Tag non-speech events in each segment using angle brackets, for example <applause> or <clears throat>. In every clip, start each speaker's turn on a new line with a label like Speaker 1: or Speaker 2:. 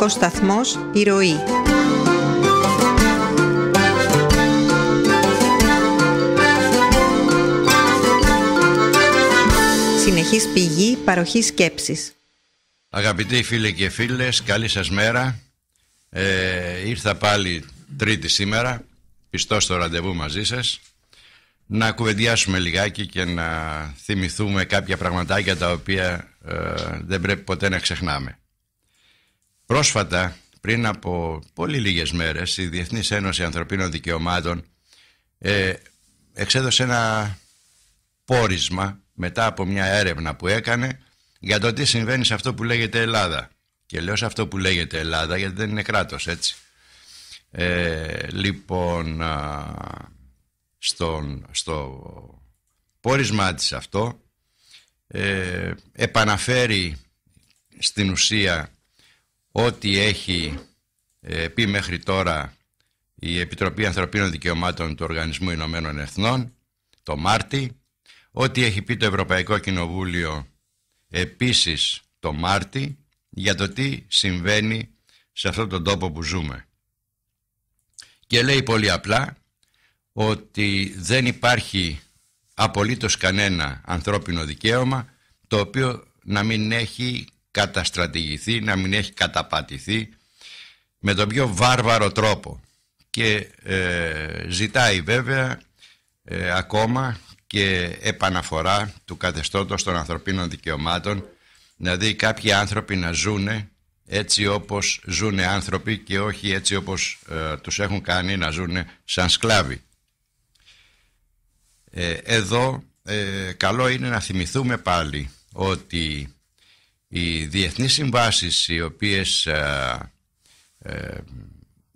Speaker 1: ραδιοφωνικός σταθμός «Η Συνεχής πηγή παροχή σκέψης. Αγαπητοί φίλοι και φίλες, καλή σας μέρα. Ε, ήρθα πάλι τρίτη σήμερα, πιστό στο ραντεβού μαζί σας. Να κουβεντιάσουμε λιγάκι και να θυμηθούμε κάποια πραγματάκια τα οποία ε, δεν πρέπει ποτέ να ξεχνάμε. Πρόσφατα, πριν από πολύ λίγες μέρες, η Διεθνής Ένωση Ανθρωπίνων Δικαιωμάτων ε, εξέδωσε ένα πόρισμα μετά από μια έρευνα που έκανε για το τι συμβαίνει σε αυτό που λέγεται Ελλάδα. Και λέω σε αυτό που λέγεται Ελλάδα γιατί δεν είναι κράτος έτσι. Ε, λοιπόν, στον, στο πόρισμά της αυτό ε, επαναφέρει στην ουσία ό,τι έχει ε, πει μέχρι τώρα η Επιτροπή Ανθρωπίνων Δικαιωμάτων του Οργανισμού Ηνωμένων Εθνών το Μάρτι, ό,τι έχει πει το Ευρωπαϊκό Κοινοβούλιο επίσης το Μάρτι για το τι συμβαίνει σε αυτόν τον τόπο που ζούμε. Και λέει πολύ απλά ότι δεν υπάρχει απολύτως κανένα ανθρώπινο δικαίωμα το οποίο να μην έχει καταστρατηγηθεί, να μην έχει καταπατηθεί με τον πιο βάρβαρο τρόπο. Και ε, ζητάει βέβαια ε, ακόμα και επαναφορά του καθεστώτος των ανθρωπίνων δικαιωμάτων, δηλαδή κάποιοι άνθρωποι να ζούνε έτσι όπως ζουν άνθρωποι και όχι έτσι όπως ε, τους έχουν κάνει να ζούνε σαν σκλάβοι. Εδώ καλό είναι να θυμηθούμε πάλι ότι οι διεθνείς συμβάσεις οι οποίες ε, ε,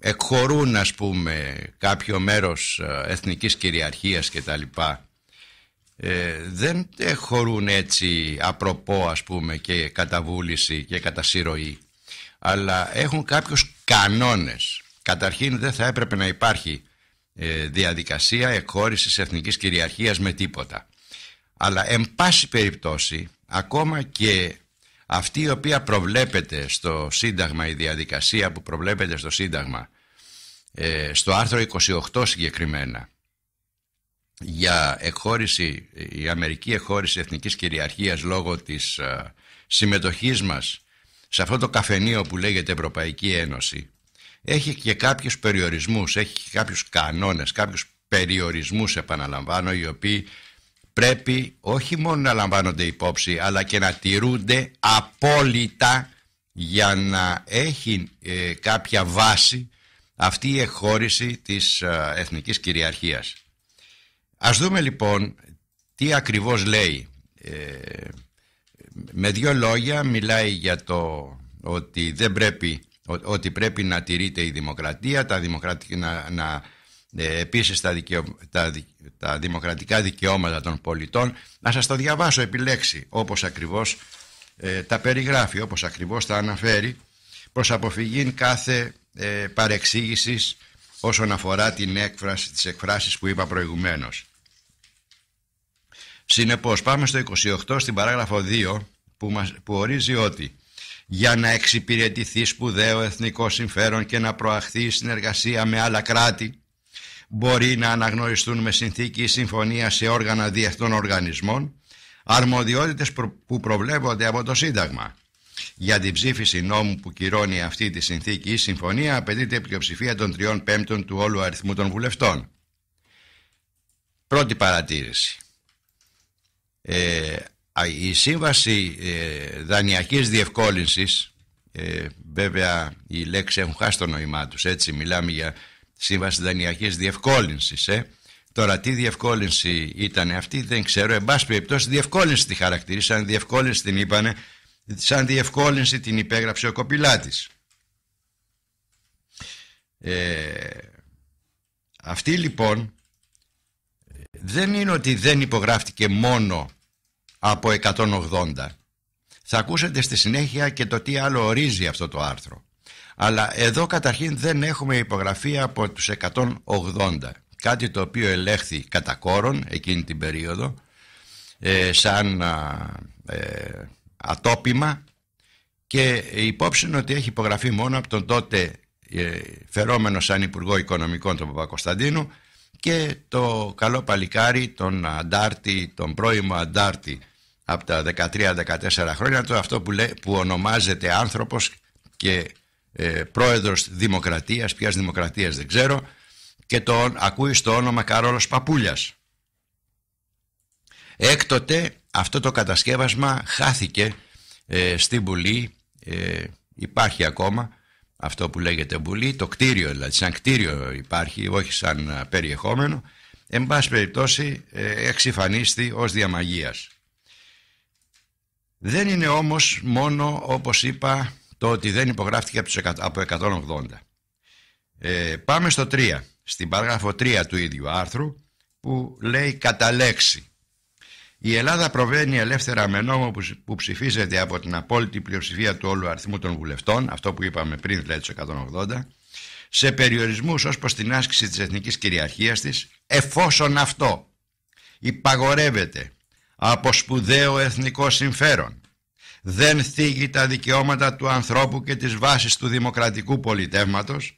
Speaker 1: εκχωρούν ας πούμε κάποιο μέρος ε, εθνικής κυριαρχίας και τα λοιπά δεν εκχωρούν έτσι απροπό ας πούμε και καταβούληση και κατασύρωή αλλά έχουν κάποιους κανόνες καταρχήν δεν θα έπρεπε να υπάρχει διαδικασία εκχώρησης εθνικής κυριαρχίας με τίποτα αλλά εν πάση περιπτώσει ακόμα και αυτή η οποία προβλέπεται στο Σύνταγμα, η διαδικασία που προβλέπεται στο Σύνταγμα, ε, στο άρθρο 28 συγκεκριμένα, για εχώρηση. η Αμερική εκχώρηση εθνικής κυριαρχίας λόγω της ε, συμμετοχής μας σε αυτό το καφενείο που λέγεται Ευρωπαϊκή Ένωση, έχει και κάποιους περιορισμούς, έχει και κάποιους κανόνες, κάποιους περιορισμούς επαναλαμβάνω, οι οποίοι πρέπει όχι μόνο να λαμβάνονται υπόψη αλλά και να τηρούνται απόλυτα για να έχει ε, κάποια βάση αυτή η εχώρηση της ε, εθνικής κυριαρχίας. Ας δούμε λοιπόν τι ακριβώς λέει. Ε, με δύο λόγια μιλάει για το ότι, δεν πρέπει, ότι πρέπει να τηρείται η δημοκρατία, τα δημοκρατικά, να, να, ε, επίσης τα, τα δημοκρατικά δικαιώματα των πολιτών να σας το διαβάσω επιλέξει όπως ακριβώς ε, τα περιγράφει όπως ακριβώς τα αναφέρει προς αποφυγή κάθε ε, παρεξήγησης όσον αφορά την έκφραση, τις εκφράσεις που είπα προηγουμένως. Συνεπώς πάμε στο 28 στην παράγραφο 2 που, που ορίζει ότι για να εξυπηρετηθεί σπουδαίο εθνικό συμφέρον και να προαχθεί συνεργασία με άλλα κράτη μπορεί να αναγνωριστούν με συνθήκη ή συμφωνία σε όργανα διεθνών οργανισμών αρμοδιότητες που προβλέπονται από το Σύνταγμα. Για την ψήφιση νόμου που κυρώνει αυτή τη συνθήκη ή συμφωνία απαιτείται πλειοψηφία των τριών πέμπτων του όλου αριθμού των βουλευτών. Πρώτη παρατήρηση. Ε, η σύμβαση ε, δανειακής διευκόλυνσης, ε, βέβαια οι λέξεις έχουν χάσει το νόημά τους, έτσι μιλάμε για σύμβαση δανειακής διευκόλυνσης. Ε. Τώρα τι διευκόλυνση ήταν αυτή δεν ξέρω. Εν πάση περιπτώσει διευκόλυνση τη Σαν διευκόλυνση την είπανε, σαν διευκόλυνση την υπέγραψε ο κοπηλάτης. Ε, αυτή λοιπόν δεν είναι ότι δεν υπογράφτηκε μόνο από 180. Θα ακούσετε στη συνέχεια και το τι άλλο ορίζει αυτό το άρθρο. Αλλά εδώ καταρχήν δεν έχουμε υπογραφή από τους 180. Κάτι το οποίο ελέγχθη κατά κόρον εκείνη την περίοδο ε, σαν ε, ατόπιμα και υπόψη ότι έχει υπογραφεί μόνο από τον τότε ε, φερόμενο σαν Υπουργό Οικονομικών τον Παπακοσταντίνου και το καλό παλικάρι τον Αντάρτη, τον πρώιμο Αντάρτη από τα 13-14 χρόνια το αυτό που, λέ, που ονομάζεται άνθρωπος και ε, πρόεδρος Δημοκρατίας, ποιας Δημοκρατίας δεν ξέρω, και τον ακούει στο όνομα Καρόλος Παπούλιας. Έκτοτε αυτό το κατασκεύασμα χάθηκε ε, στην Βουλή, ε, υπάρχει ακόμα αυτό που λέγεται Βουλή, το κτίριο δηλαδή, σαν κτίριο υπάρχει, όχι σαν ε, περιεχόμενο, εν πάση περιπτώσει ε, εξυφανίστη ως διαμαγείας. Δεν είναι όμως μόνο όπως είπα το ότι δεν υπογράφτηκε από 180. Ε, πάμε στο 3, στην παράγραφο 3 του ίδιου άρθρου που λέει κατά λέξη. Η Ελλάδα προβαίνει ελεύθερα με νόμο που ψηφίζεται από την απόλυτη πλειοψηφία του όλου αριθμού των βουλευτών, αυτό που είπαμε πριν δηλαδή τους 180, σε περιορισμούς ως προς την άσκηση της εθνικής κυριαρχίας της, εφόσον αυτό υπαγορεύεται από σπουδαίο εθνικό συμφέρον, δεν θίγει τα δικαιώματα του ανθρώπου και τις βάσεις του δημοκρατικού πολιτεύματος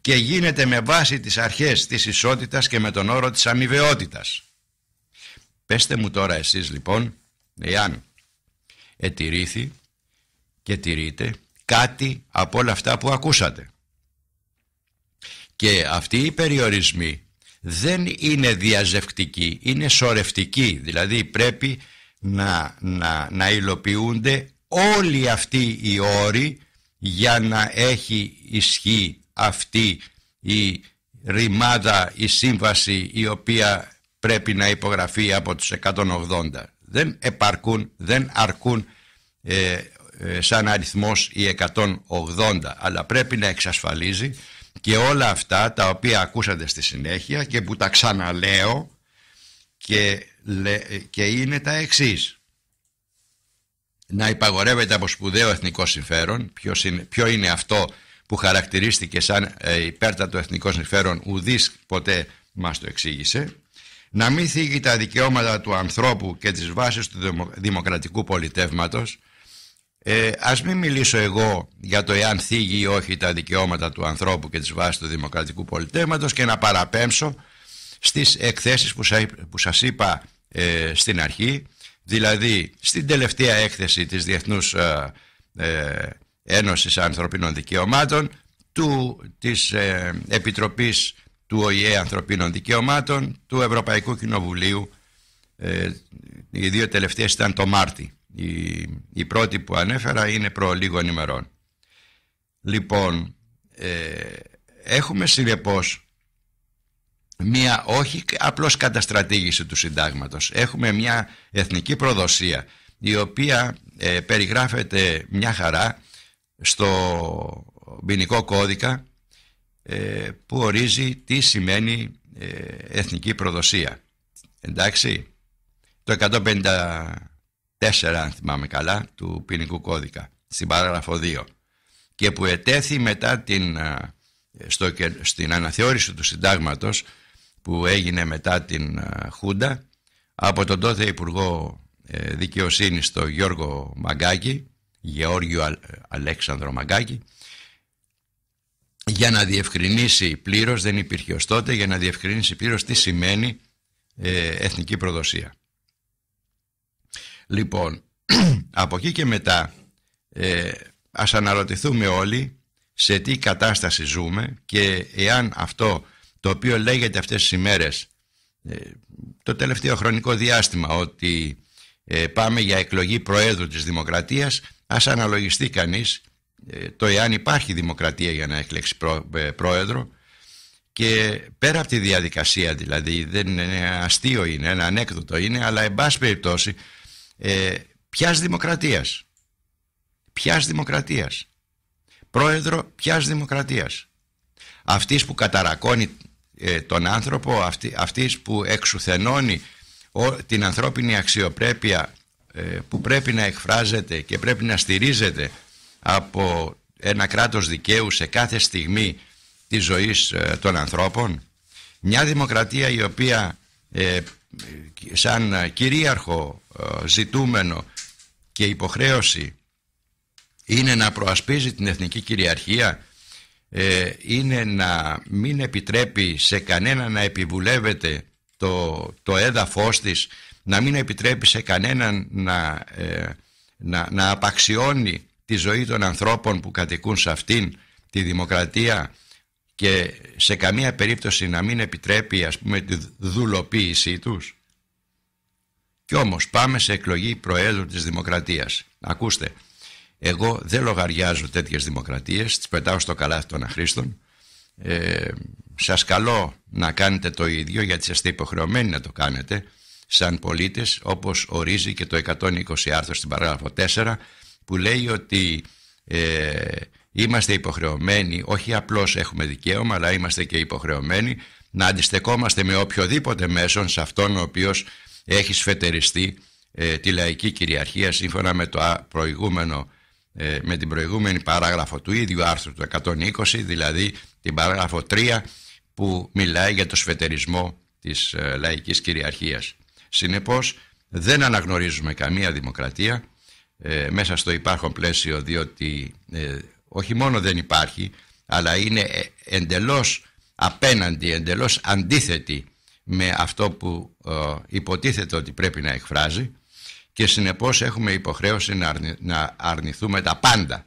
Speaker 1: και γίνεται με βάση τις αρχές της ισότητας και με τον όρο της αμοιβαιότητας. Πεστε μου τώρα εσείς λοιπόν, εάν ετηρήθη και τηρείτε κάτι από όλα αυτά που ακούσατε. Και αυτοί οι περιορισμοί δεν είναι διαζευκτικοί, είναι σορευτικοί, δηλαδή πρέπει να, να, να υλοποιούνται όλοι αυτοί οι όροι για να έχει ισχύ αυτή η ρημάδα, η σύμβαση η οποία πρέπει να υπογραφεί από τους 180. Δεν επαρκούν, δεν αρκούν ε, ε, σαν αριθμός οι 180, αλλά πρέπει να εξασφαλίζει και όλα αυτά τα οποία ακούσατε στη συνέχεια και που τα ξαναλέω και, είναι τα εξής να υπαγορεύεται από σπουδαίο εθνικό συμφέρον. είναι, ποιο είναι αυτό που χαρακτηρίστηκε σαν ε, υπέρτατο εθνικό συμφέρον, ουδής ποτέ μας το εξήγησε. Να μην θίγει τα δικαιώματα του ανθρώπου και τις βάσεις του δημοκρατικού πολιτεύματος. Ε, ας μην μιλήσω εγώ για το εάν θίγει ή όχι τα δικαιώματα του ανθρώπου και τις βάσεις του δημοκρατικού πολιτεύματος και να παραπέμψω στις εκθέσεις που, σας είπα ε, στην αρχή, δηλαδή στην τελευταία έκθεση της Διεθνούς ε, ε Ένωσης Ανθρωπίνων Δικαιωμάτων, του, της ε, Επιτροπής του ΟΗΕ Ανθρωπίνων Δικαιωμάτων, του Ευρωπαϊκού Κοινοβουλίου. Οι δύο τελευταίες ήταν το Μάρτι. Η, πρώτη που ανέφερα είναι προ λίγων ημερών. Λοιπόν, έχουμε συνεπώς μία όχι απλώς καταστρατήγηση του συντάγματος. Έχουμε μια εθνική προδοσία η οποία ε, περιγράφεται μια εθνικη προδοσια η οποια περιγραφεται μια χαρα στο ποινικό κώδικα ε, που ορίζει τι σημαίνει ε, εθνική προδοσία. Εντάξει, το 154 αν θυμάμαι καλά του ποινικού κώδικα στην παράγραφο 2 και που ετέθη μετά την, ε, στο, στην αναθεώρηση του συντάγματος που έγινε μετά την ε, Χούντα από τον τότε Υπουργό ε, Δικαιοσύνης τον Γιώργο Μαγκάκη Γεώργιο ε, Αλέξανδρο Μαγκάκη για να διευκρινίσει πλήρως, δεν υπήρχε ως τότε, για να διευκρινίσει πλήρως τι σημαίνει εθνική προδοσία. Λοιπόν, <clears throat> από εκεί και μετά ε, ας αναρωτηθούμε όλοι σε τι κατάσταση ζούμε και εάν αυτό το οποίο λέγεται αυτές τις ημέρες ε, το τελευταίο χρονικό διάστημα ότι ε, πάμε για εκλογή Προέδρου της Δημοκρατίας ας αναλογιστεί κανείς ε, το εάν υπάρχει δημοκρατία για να εκλέξει Πρόεδρο και πέρα από τη διαδικασία δηλαδή δεν είναι αστείο είναι, ένα ανέκδοτο είναι αλλά εν πάση περιπτώσει ποια ποιας δημοκρατίας ποιας δημοκρατίας πρόεδρο ποιας δημοκρατίας αυτής που καταρακώνει ε, τον άνθρωπο αυτή, αυτής που εξουθενώνει την ανθρώπινη αξιοπρέπεια ε, που πρέπει να εκφράζεται και πρέπει να στηρίζεται από ένα κράτος δικαίου σε κάθε στιγμή της ζωής ε, των ανθρώπων μια δημοκρατία η οποία ε, σαν κυρίαρχο ζητούμενο και υποχρέωση είναι να προασπίζει την εθνική κυριαρχία ε, είναι να μην επιτρέπει σε κανένα να επιβουλεύεται το, το έδαφος της, να μην επιτρέπει σε κανέναν να, ε, να, να απαξιώνει τη ζωή των ανθρώπων που κατοικούν σε αυτήν τη δημοκρατία και σε καμία περίπτωση να μην επιτρέπει ας πούμε τη δουλοποίησή τους. Κι όμως πάμε σε εκλογή Προέδρου της Δημοκρατίας. Ακούστε. Εγώ δεν λογαριάζω τέτοιες δημοκρατίες, τις πετάω στο καλάθι των αχρήστων. Ε, σας καλώ να κάνετε το ίδιο γιατί είστε υποχρεωμένοι να το κάνετε σαν πολίτες όπως ορίζει και το 120 άρθρο στην παράγραφο 4 που λέει ότι ε, είμαστε υποχρεωμένοι, όχι απλώς έχουμε δικαίωμα αλλά είμαστε και υποχρεωμένοι να αντιστεκόμαστε με οποιοδήποτε μέσον σε αυτόν ο οποίος έχει σφετεριστεί ε, τη λαϊκή κυριαρχία σύμφωνα με το προηγούμενο ε, με την προηγούμενη παράγραφο του ίδιου άρθρου του 120, δηλαδή την παράγραφο 3 που μιλάει για το σφετερισμό της ε, λαϊκής κυριαρχίας. Συνεπώς δεν αναγνωρίζουμε καμία δημοκρατία ε, μέσα στο υπάρχον πλαίσιο διότι ε, όχι μόνο δεν υπάρχει αλλά είναι εντελώς απέναντι, εντελώς αντίθετη με αυτό που υποτίθεται ότι πρέπει να εκφράζει και συνεπώς έχουμε υποχρέωση να, αρνηθούμε τα πάντα.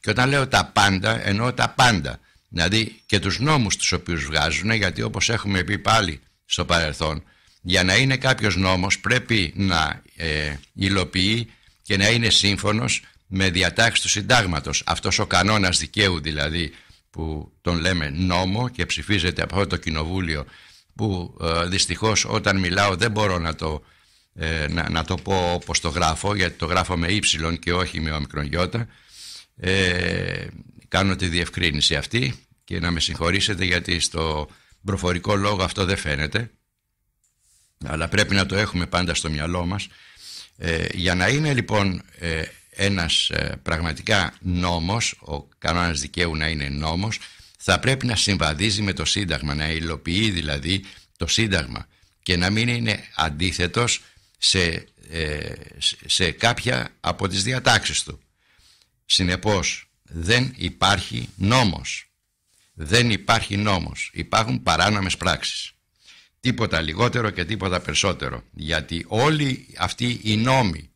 Speaker 1: Και όταν λέω τα πάντα, εννοώ τα πάντα. Δηλαδή και τους νόμους τους οποίους βγάζουν, γιατί όπως έχουμε πει πάλι στο παρελθόν, για να είναι κάποιος νόμος πρέπει να ε, υλοποιεί και να είναι σύμφωνος με διατάξεις του συντάγματος. Αυτός ο κανόνας δικαίου δηλαδή που τον λέμε νόμο και ψηφίζεται από αυτό το κοινοβούλιο που ε, δυστυχώς όταν μιλάω δεν μπορώ να το ε, να, το πω όπως το γράφω γιατί το γράφω με ύψιλον και όχι με ομικρονιώτα ε, κάνω τη διευκρίνηση αυτή και να με συγχωρήσετε γιατί στο προφορικό λόγο αυτό δεν φαίνεται αλλά πρέπει να το έχουμε πάντα στο μυαλό μας ε, για να είναι λοιπόν ε, ένας πραγματικά νόμος ο κανόνας δικαίου να είναι νόμος θα πρέπει να συμβαδίζει με το Σύνταγμα να υλοποιεί δηλαδή το Σύνταγμα και να μην είναι αντίθετος σε, ε, σε κάποια από τις διατάξεις του. Συνεπώς δεν υπάρχει νόμος. Δεν υπάρχει νόμος. Υπάρχουν παράνομες πράξεις. Τίποτα λιγότερο και τίποτα περισσότερο. Γιατί όλοι αυτοί οι νόμοι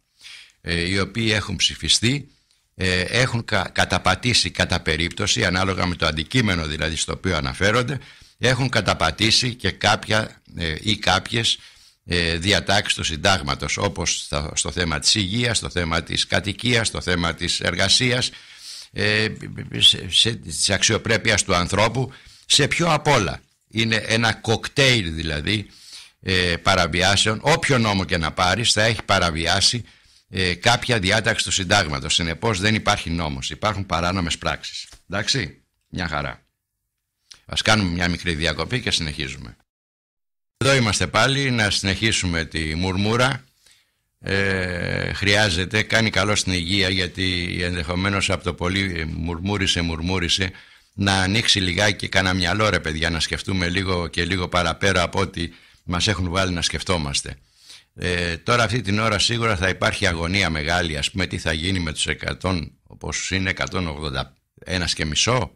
Speaker 1: ε, οι οποίοι έχουν ψηφιστεί ε, έχουν καταπατήσει κατά περίπτωση, ανάλογα με το αντικείμενο δηλαδή στο οποίο αναφέρονται, έχουν καταπατήσει και κάποια ε, ή κάποιες ε, διατάξεις του συντάγματος όπως στο θέμα της υγείας, στο θέμα της κατοικίας, στο θέμα της εργασίας ε, της αξιοπρέπειας του ανθρώπου σε πιο απ' όλα είναι ένα κοκτέιλ δηλαδή ε, παραβιάσεων όποιο νόμο και να πάρεις, θα έχει παραβιάσει κάποια διάταξη του συντάγματος. Συνεπώς δεν υπάρχει νόμος υπάρχουν παράνομες πράξεις εντάξει μια χαρά ας κάνουμε μια μικρή διακοπή και συνεχίζουμε εδώ είμαστε πάλι να συνεχίσουμε τη μουρμούρα ε, Χρειάζεται, κάνει καλό στην υγεία γιατί ενδεχομένως από το πολύ μουρμούρισε μουρμούρισε Να ανοίξει λιγάκι και κανένα μυαλό ρε παιδιά να σκεφτούμε λίγο και λίγο παραπέρα από ό,τι μας έχουν βάλει να σκεφτόμαστε ε, Τώρα αυτή την ώρα σίγουρα θα υπάρχει αγωνία μεγάλη ας πούμε τι θα γίνει με τους 100 όπως είναι 181 και μισό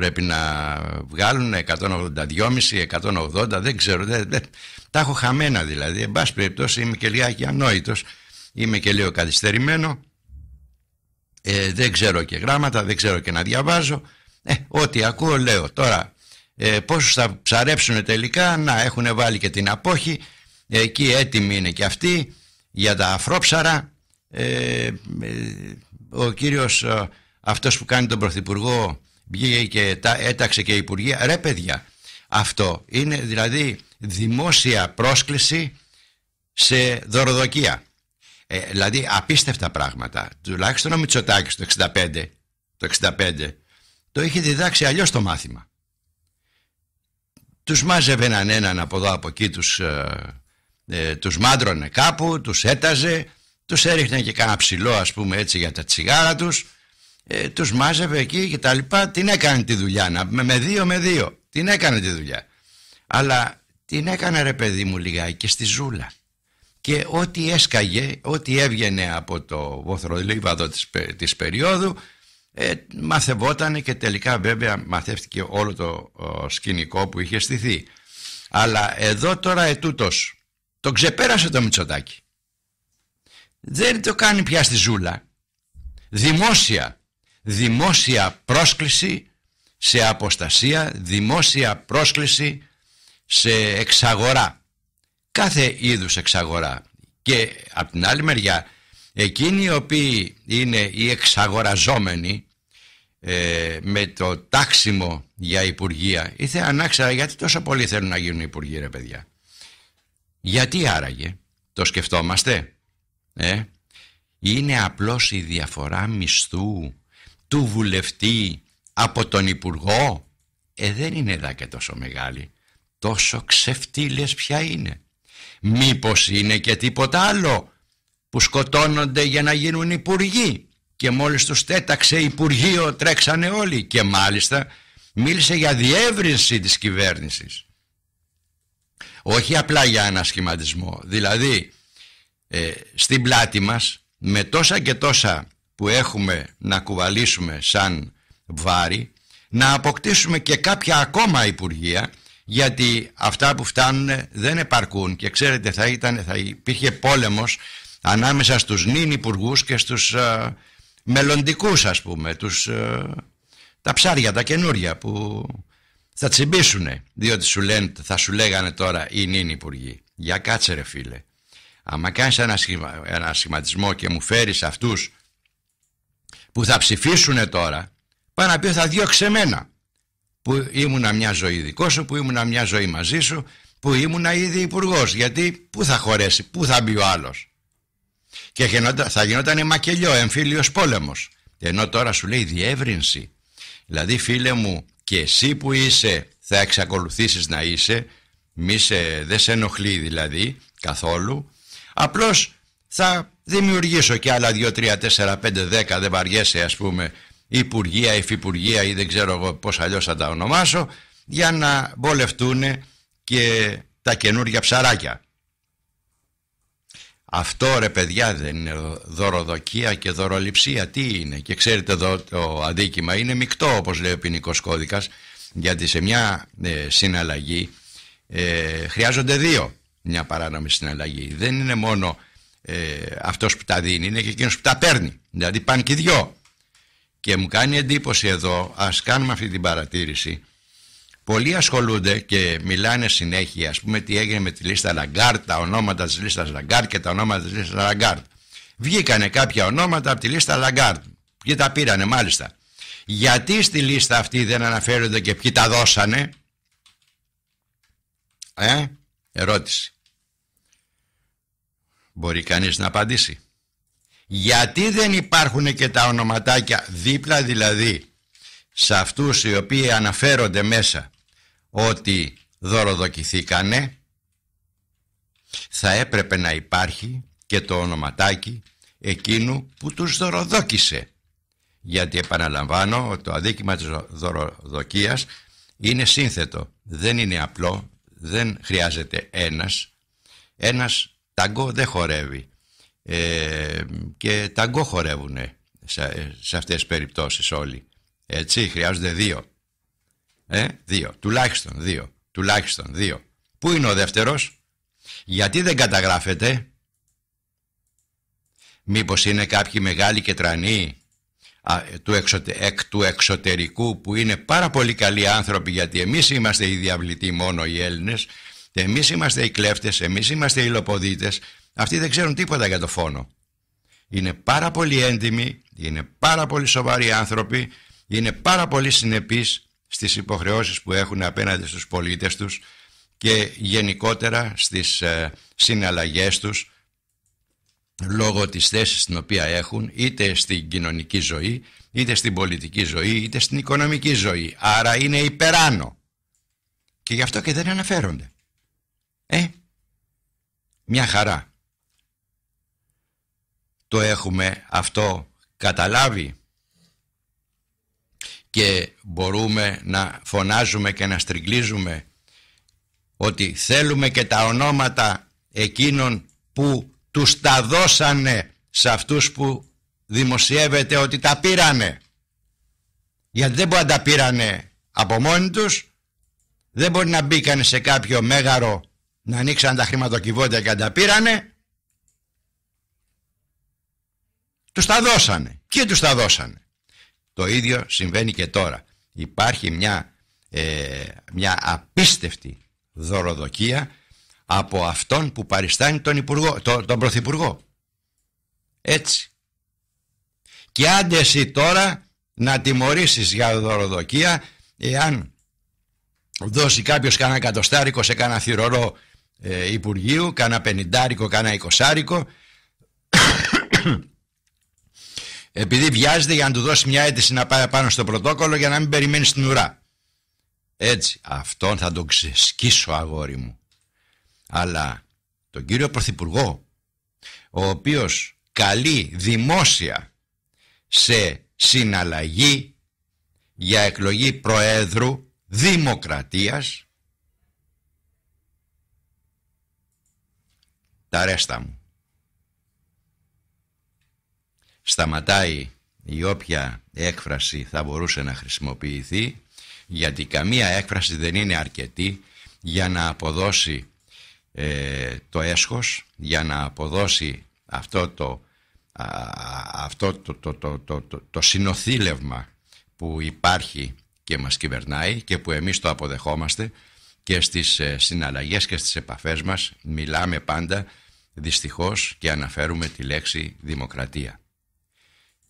Speaker 1: πρέπει να βγάλουν 182,5, 180, δεν ξέρω, δεν, δεν, τα έχω χαμένα δηλαδή. Εν πάση περιπτώσει είμαι και λιγάκι ανόητος, είμαι και λίγο καθυστερημένο, ε, δεν ξέρω και γράμματα, δεν ξέρω και να διαβάζω. Ε, ό,τι ακούω λέω τώρα ε, πόσους θα ψαρέψουν τελικά να έχουν βάλει και την απόχη εκεί έτοιμοι είναι και αυτοί για τα αφρόψαρα ε, ε ο κύριος ε, αυτός που κάνει τον πρωθυπουργό βγήκε και τα, έταξε και η Υπουργεία. Ρε παιδιά, αυτό είναι δηλαδή δημόσια πρόσκληση σε δωροδοκία. Ε, δηλαδή απίστευτα πράγματα. Τουλάχιστον ο Μητσοτάκης το 65, το 65 το είχε διδάξει αλλιώς το μάθημα. Τους μάζευε έναν έναν από εδώ από εκεί, τους, ε, ε, τους μάντρωνε κάπου, τους έταζε, τους έριχνε και κάνα ψηλό ας πούμε έτσι για τα τσιγάρα τους ε, τους μάζευε εκεί και τα λοιπά την έκανε τη δουλειά να, με, δύο με δύο την έκανε τη δουλειά αλλά την έκανε ρε παιδί μου λιγάκι και στη ζούλα και ό,τι έσκαγε, ό,τι έβγαινε από το βοθρολίβαδο της, της περίοδου ε, μαθευότανε και τελικά βέβαια μαθεύτηκε όλο το σκηνικό που είχε στηθεί αλλά εδώ τώρα ετούτος το ξεπέρασε το Μητσοτάκι δεν το κάνει πια στη ζούλα δημόσια δημόσια πρόσκληση σε αποστασία, δημόσια πρόσκληση σε εξαγορά. Κάθε είδους εξαγορά. Και από την άλλη μεριά, εκείνοι οι οποίοι είναι οι εξαγοραζόμενοι ε, με το τάξιμο για υπουργεία, να ξέρω γιατί τόσο πολλοί θέλουν να γίνουν υπουργοί ρε παιδιά. Γιατί άραγε, το σκεφτόμαστε, ε? είναι απλώς η διαφορά μισθού του βουλευτή από τον Υπουργό ε δεν είναι δά και τόσο μεγάλη τόσο ξεφτύλες πια είναι μήπως είναι και τίποτα άλλο που σκοτώνονται για να γίνουν υπουργοί και μόλις τους τέταξε υπουργείο τρέξανε όλοι και μάλιστα μίλησε για διεύρυνση της κυβέρνησης όχι απλά για σχηματισμό, δηλαδή ε, στην πλάτη μας με τόσα και τόσα που έχουμε να κουβαλήσουμε σαν βάρη να αποκτήσουμε και κάποια ακόμα υπουργεία γιατί αυτά που φτάνουν δεν επαρκούν και ξέρετε θα, ήταν, θα υπήρχε πόλεμος ανάμεσα στους νυν υπουργούς και στους α, ε, μελλοντικούς ας πούμε τους, ε, τα ψάρια, τα καινούρια που θα τσιμπήσουν διότι σου λένε, θα σου λέγανε τώρα οι νυν υπουργοί για κάτσε ρε φίλε άμα κάνεις ένα, σχηματισμό και μου φέρεις αυτούς που θα ψηφίσουν τώρα πάνω να πει θα διώξε εμένα που ήμουνα μια ζωή δικό σου, που ήμουνα μια ζωή μαζί σου, που ήμουνα ήδη υπουργός. Γιατί πού θα χωρέσει, πού θα μπει ο άλλος. Και θα γινόταν μακελιό, εμφύλιος πόλεμος. Ενώ τώρα σου λέει διεύρυνση. Δηλαδή φίλε μου και εσύ που είσαι θα εξακολουθήσεις να είσαι, μη σε, δεν σε ενοχλεί δηλαδή καθόλου. Απλώς θα δημιουργήσω και άλλα 2, 3, 4, 5, 10, δεν βαριέσαι ας πούμε υπουργεία, υφυπουργεία ή δεν ξέρω εγώ πώς αλλιώς θα τα ονομάσω για να βολευτούν και τα καινούργια ψαράκια. Αυτό ρε παιδιά δεν είναι δωροδοκία και δωροληψία. Τι είναι και ξέρετε εδώ το αδίκημα είναι μεικτό όπως λέει ο ποινικός κώδικας γιατί σε μια ε, συναλλαγή ε, χρειάζονται δύο μια παράνομη συναλλαγή. Δεν είναι μόνο ε, αυτός που τα δίνει είναι και εκείνος που τα παίρνει. Δηλαδή πάνε και δυο. Και μου κάνει εντύπωση εδώ, ας κάνουμε αυτή την παρατήρηση, πολλοί ασχολούνται και μιλάνε συνέχεια, ας πούμε τι έγινε με τη λίστα Λαγκάρτ, τα ονόματα της λίστας Λαγκάρτ και τα ονόματα της λίστας Λαγκάρτ. Βγήκανε κάποια ονόματα από τη λίστα Λαγκάρτ και τα πήρανε μάλιστα. Γιατί στη λίστα αυτή δεν αναφέρονται και ποιοι τα δώσανε. Ε, ερώτηση. Μπορεί κανείς να απαντήσει. Γιατί δεν υπάρχουν και τα ονοματάκια δίπλα δηλαδή σε αυτούς οι οποίοι αναφέρονται μέσα ότι δωροδοκηθήκανε θα έπρεπε να υπάρχει και το ονοματάκι εκείνου που τους δωροδόκησε. Γιατί επαναλαμβάνω το αδίκημα της δωροδοκίας είναι σύνθετο, δεν είναι απλό, δεν χρειάζεται ένας. Ένας ταγκό δεν χορεύει ε, και ταγκό χορεύουν σε, σε αυτές τις περιπτώσεις όλοι. Έτσι, χρειάζονται δύο. Ε, δύο, τουλάχιστον δύο, τουλάχιστον δύο. Πού είναι ο δεύτερος, γιατί δεν καταγράφεται, μήπως είναι κάποιοι μεγάλοι και τρανοί του, εκ, του εξωτερικού που είναι πάρα πολύ καλοί άνθρωποι γιατί εμείς είμαστε οι διαβλητοί μόνο οι Έλληνες εμείς είμαστε οι κλέφτες, εμείς είμαστε οι λοποδίτες, Αυτοί δεν ξέρουν τίποτα για το φόνο. Είναι πάρα πολύ έντιμοι, είναι πάρα πολύ σοβαροί άνθρωποι, είναι πάρα πολύ συνεπείς στις υποχρεώσεις που έχουν απέναντι στους πολίτες τους και γενικότερα στις ε, συναλλαγές τους λόγω της θέσης την οποία έχουν είτε στην κοινωνική ζωή, είτε στην πολιτική ζωή, είτε στην οικονομική ζωή. Άρα είναι υπεράνω και γι' αυτό και δεν αναφέρονται. Ε, μια χαρά. Το έχουμε αυτό καταλάβει και μπορούμε να φωνάζουμε και να στριγκλίζουμε ότι θέλουμε και τα ονόματα εκείνων που τους τα δώσανε σε αυτούς που δημοσιεύεται ότι τα πήρανε. Γιατί δεν μπορεί να τα πήρανε από μόνοι τους, δεν μπορεί να μπήκανε σε κάποιο μέγαρο να ανοίξαν τα χρηματοκιβώτια και αν τα πήρανε, τους τα δώσανε. Και τους τα δώσανε. Το ίδιο συμβαίνει και τώρα. Υπάρχει μια, ε, μια απίστευτη δωροδοκία από αυτόν που παριστάνει τον, υπουργό, τον, τον Πρωθυπουργό. Έτσι. Και άντε εσύ τώρα να τιμωρήσεις για δωροδοκία εάν δώσει κάποιος κανένα κατοστάρικο σε κανένα θηρορό ε, Υπουργείου, κάνα πενιντάρικο, κάνα εικοσάρικο <coughs> επειδή βιάζεται για να του δώσει μια αίτηση να πάει πάνω στο πρωτόκολλο για να μην περιμένει στην ουρά. Έτσι, αυτόν θα τον ξεσκίσω αγόρι μου. Αλλά τον κύριο Πρωθυπουργό, ο οποίος καλεί δημόσια σε συναλλαγή για εκλογή Προέδρου Δημοκρατίας, τα ρέστα μου. Σταματάει η όποια έκφραση θα μπορούσε να χρησιμοποιηθεί γιατί καμία έκφραση δεν είναι αρκετή για να αποδώσει ε, το έσχος, για να αποδώσει αυτό το, αυτό το, το, το, το, το, το συνοθήλευμα που υπάρχει και μας κυβερνάει και που εμείς το αποδεχόμαστε και στις ε, συναλλαγές και στις επαφές μας μιλάμε πάντα δυστυχώς και αναφέρουμε τη λέξη δημοκρατία.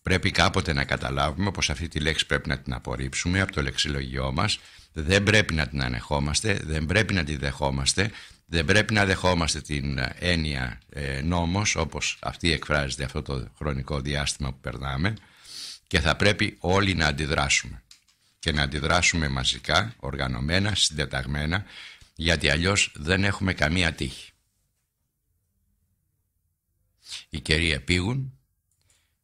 Speaker 1: Πρέπει κάποτε να καταλάβουμε πως αυτή τη λέξη πρέπει να την απορρίψουμε από το λεξιλογιό μας, δεν πρέπει να την ανεχόμαστε, δεν πρέπει να τη δεχόμαστε, δεν πρέπει να δεχόμαστε την ε, έννοια ε, νόμος όπως αυτή εκφράζεται αυτό το χρονικό διάστημα που περνάμε και θα πρέπει όλοι να αντιδράσουμε και να αντιδράσουμε μαζικά, οργανωμένα, συντεταγμένα, γιατί αλλιώς δεν έχουμε καμία τύχη. Οι καιροί επίγουν,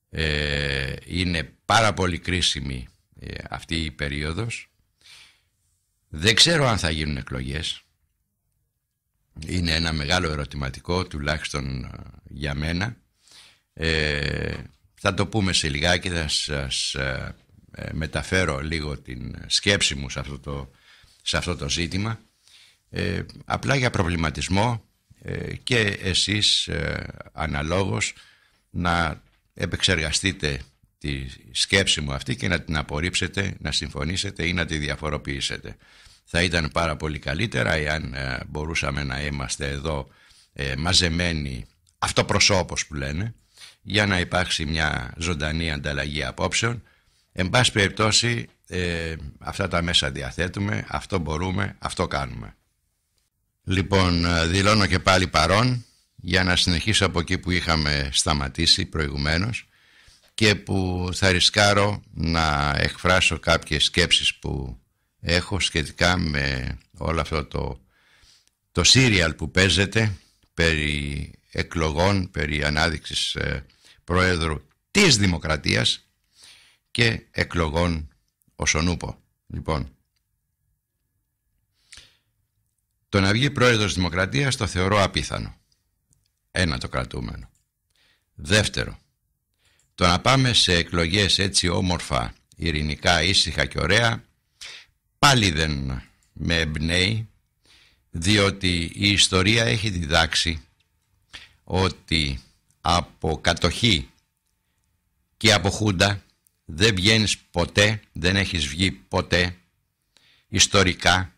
Speaker 1: ε, είναι πάρα πολύ κρίσιμη ε, αυτή η περίοδος. Δεν ξέρω αν θα γίνουν εκλογές. Είναι ένα μεγάλο ερωτηματικό, τουλάχιστον ε, για μένα. Ε, θα το πούμε σε λιγάκι, θα σας ε, ε, μεταφέρω λίγο την σκέψη μου σε αυτό το, σε αυτό το ζήτημα ε, απλά για προβληματισμό ε, και εσείς αναλόγως να επεξεργαστείτε τη σκέψη μου αυτή και να την απορρίψετε, να συμφωνήσετε ή να τη διαφοροποιήσετε. Θα ήταν πάρα πολύ καλύτερα εάν μπορούσαμε να είμαστε εδώ μαζεμένοι αυτοπροσώπως που λένε για να υπάρξει μια ζωντανή ανταλλαγή απόψεων Εν πάση περιπτώσει, ε, αυτά τα μέσα διαθέτουμε, αυτό μπορούμε, αυτό κάνουμε. Λοιπόν, ε, δηλώνω και πάλι παρόν για να συνεχίσω από εκεί που είχαμε σταματήσει προηγουμένως και που θα ρισκάρω να εκφράσω κάποιες σκέψεις που έχω σχετικά με όλο αυτό το, το σύριαλ που παίζεται περί εκλογών, περί ανάδειξης ε, πρόεδρου της Δημοκρατίας και εκλογών ούπο Λοιπόν, το να βγει πρόεδρος Δημοκρατίας το θεωρώ απίθανο. Ένα το κρατούμενο. Δεύτερο, το να πάμε σε εκλογές έτσι όμορφα, ειρηνικά, ήσυχα και ωραία, πάλι δεν με εμπνέει, διότι η ιστορία έχει διδάξει ότι από κατοχή και από χούντα δεν βγαίνεις ποτέ, δεν έχεις βγει ποτέ ιστορικά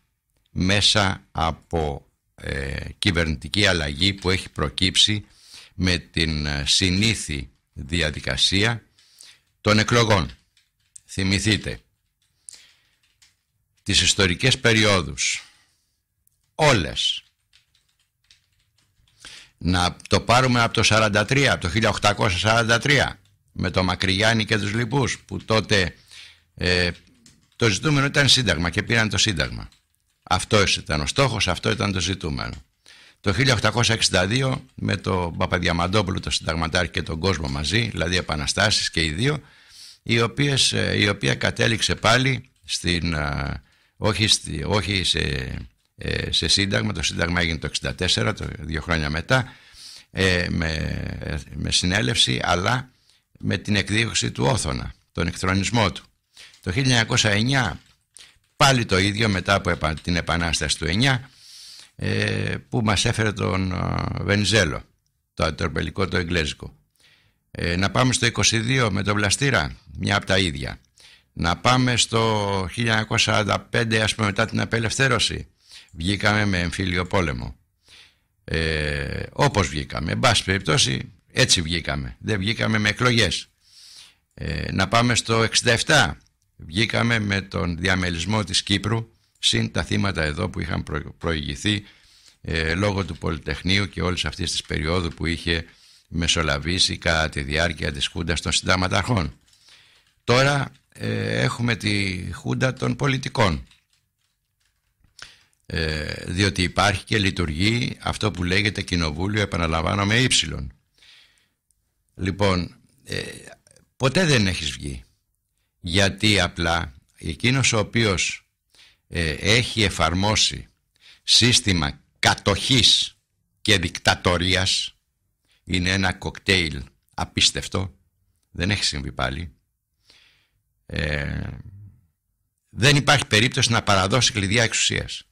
Speaker 1: μέσα από ε, κυβερνητική αλλαγή που έχει προκύψει με την ε, συνήθη διαδικασία των εκλογών. Θυμηθείτε, τις ιστορικές περιόδους, όλες, να το πάρουμε από το 43, από το 1843, με το Μακρυγιάννη και τους λοιπούς που τότε ε, το ζητούμενο ήταν σύνταγμα και πήραν το σύνταγμα. Αυτός ήταν ο στόχος, αυτό ήταν το ζητούμενο. Το 1862 με τον Παπαδιαμαντόπουλο, τον συνταγματάρχη και τον κόσμο μαζί, δηλαδή επαναστάσεις και οι δύο, οι οποίες, ε, η οποία κατέληξε πάλι στην, ε, όχι, στη, όχι σε, σε σύνταγμα, το σύνταγμα έγινε το 1964, δύο χρόνια μετά, με, με συνέλευση, αλλά με την εκδίωξη του Όθωνα, τον εκθρονισμό του. Το 1909 πάλι το ίδιο μετά από την Επανάσταση του 9 ε, που μας έφερε τον ε, Βενιζέλο, το αντιτροπελικό το εγγλέζικο. Ε, να πάμε στο 22 με τον Βλαστήρα, μια από τα ίδια. Να πάμε στο 1945 ας πούμε μετά την απελευθέρωση. Βγήκαμε με εμφύλιο πόλεμο. Ε, όπως βγήκαμε. Εν πάση περιπτώσει έτσι βγήκαμε. Δεν βγήκαμε με εκλογές. Ε, να πάμε στο 67. Βγήκαμε με τον διαμελισμό της Κύπρου συν τα θύματα εδώ που είχαν προηγηθεί ε, λόγω του Πολυτεχνείου και όλης αυτής της περίοδου που είχε μεσολαβήσει κατά τη διάρκεια της Χούντας των Συνταγματαρχών. Τώρα ε, έχουμε τη Χούντα των Πολιτικών ε, διότι υπάρχει και λειτουργεί αυτό που λέγεται Κοινοβούλιο επαναλαμβάνω με ύψιλον Λοιπόν, ε, ποτέ δεν έχεις βγει. Γιατί απλά εκείνος ο οποίος ε, έχει εφαρμόσει σύστημα κατοχής και δικτατορίας είναι ένα κοκτέιλ απίστευτο, δεν έχει συμβεί πάλι. Ε, δεν υπάρχει περίπτωση να παραδώσει κλειδιά εξουσίας.